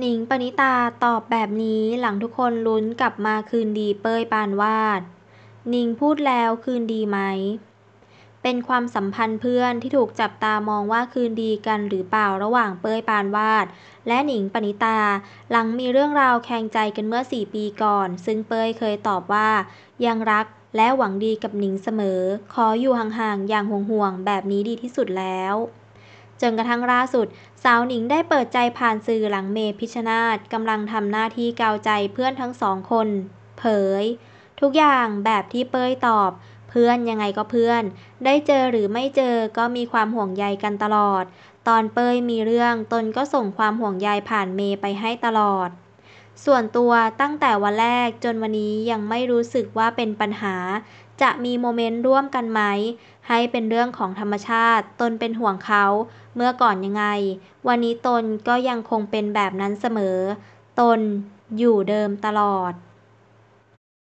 หนิงปณิตาตอบแบบนี้หลังทุกคนลุ้นกลับมาคืนดีเป้ยปานวาดหนิงพูดแล้วคืนดีไหม เป็นความสัมพันธ์เพื่อนที่ถูกจับตามองว่าคืนดีกันหรือเปล่าระหว่างเป้ยปานวาด และหนิงปณิตาหลังมีเรื่องราวแข่งใจกันเมื่อ 4 ปีก่อน ซึ่งเป้ยเคยตอบว่า ยังรักและหวังดีกับหนิงเสมอ ขออยู่ห่างๆอย่างห่วงๆแบบนี้ดีที่สุดแล้วจนกระทั่งล่าสุด สาวหนิงได้เปิดใจผ่านสื่อหลังเมพิชนาธกำลังทำหน้าที่กาวใจเพื่อนทั้งสองคน เผย ทุกอย่างแบบที่เป้ยตอบ เพื่อนยังไงก็เพื่อน ได้เจอหรือไม่เจอก็มีความห่วงใย กันตลอด ตอนเป้ยมีเรื่องตนก็ส่งความห่วงใยผ่านเมไปให้ตลอดส่วนตัวตั้งแต่วันแรกจนวันนี้ยังไม่รู้สึกว่าเป็นปัญหา จะมีโมเมนต์ร่วมกันไหม ให้เป็นเรื่องของธรรมชาติ ตนเป็นห่วงเขา เมื่อก่อนยังไง วันนี้ตนก็ยังคงเป็นแบบนั้นเสมอ ตนอยู่เดิมตลอด